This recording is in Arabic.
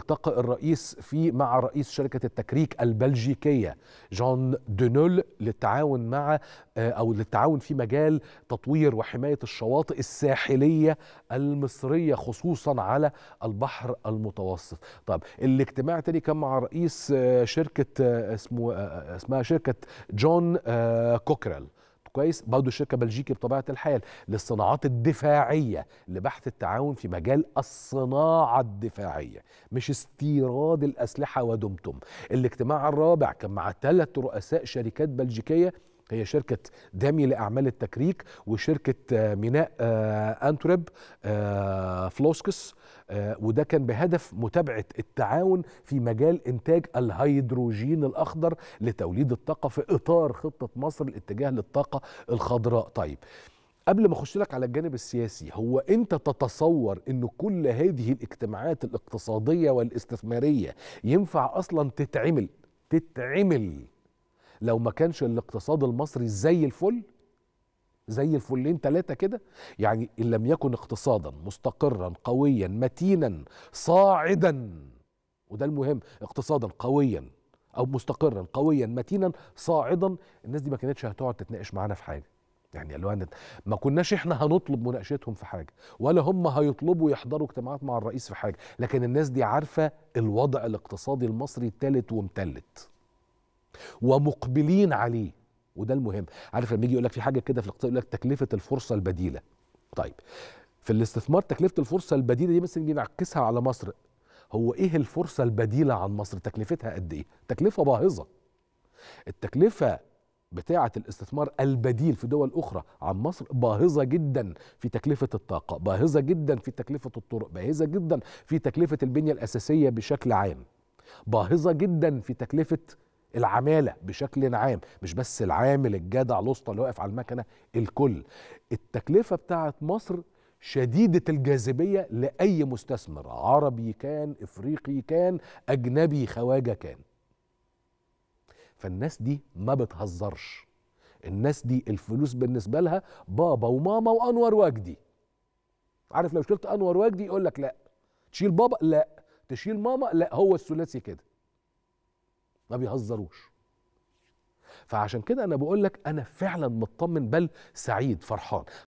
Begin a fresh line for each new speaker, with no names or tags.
التقى الرئيس فيه مع رئيس شركة التكريك البلجيكية جون دونول للتعاون مع آه، أو للتعاون في مجال تطوير وحماية الشواطئ الساحلية المصرية خصوصا على البحر المتوسط طب الاجتماع تاني كان مع رئيس آه، شركة آه، اسمه اسمها شركة جون كوكريل كويس برضه شركه بلجيكي بطبيعه الحال للصناعات الدفاعيه لبحث التعاون في مجال الصناعه الدفاعيه مش استيراد الاسلحه ودمتم الاجتماع الرابع كان مع ثلاث رؤساء شركات بلجيكيه هي شركة دامي لأعمال التكريك وشركة آه، ميناء آه، أنترب آه، فلوسكس وده كان بهدف متابعة التعاون في مجال إنتاج الهيدروجين الأخضر لتوليد الطاقة في إطار خطة مصر الاتجاه للطاقة الخضراء طيب قبل ما اخش لك على الجانب السياسي هو انت تتصور ان كل هذه الاجتماعات الاقتصاديه والاستثماريه ينفع اصلا تتعمل تتعمل لو ما كانش الاقتصاد المصري زي الفل زي الفلين ثلاثة كده يعني إن لم يكن اقتصادا مستقرا قويا متينا صاعدا وده المهم اقتصادا قويا أو مستقرا قويا متينا صاعدا الناس دي ما كانتش هتقعد تتناقش معانا في حاجة يعني قالوا ما كناش احنا هنطلب مناقشتهم في حاجه ولا هم هيطلبوا يحضروا اجتماعات مع الرئيس في حاجه لكن الناس دي عارفه الوضع الاقتصادي المصري تالت ومتلت ومقبلين عليه وده المهم عارف لما يجي يقول لك في حاجه كده في الاقتصاد يقول لك تكلفه الفرصه البديله طيب في الاستثمار تكلفه الفرصه البديله دي مثلا بنعكسها على مصر هو ايه الفرصه البديله عن مصر تكلفتها قد ايه تكلفه باهظه التكلفه بتاعة الاستثمار البديل في دول أخرى عن مصر باهظة جدا في تكلفة الطاقة باهظة جدا في تكلفة الطرق باهظة جدا في تكلفة البنية الأساسية بشكل عام باهظة جدا في تكلفة العماله بشكل عام مش بس العامل الجدع الوسطى اللي واقف على المكنه الكل التكلفه بتاعه مصر شديده الجاذبيه لاي مستثمر عربي كان افريقي كان اجنبي خواجه كان فالناس دي ما بتهزرش الناس دي الفلوس بالنسبه لها بابا وماما وانور وجدي عارف لو شلت انور وجدي يقول لك لا تشيل بابا لا تشيل ماما لا هو الثلاثي كده ما بيهزروش فعشان كده انا بقول لك انا فعلا مطمن بل سعيد فرحان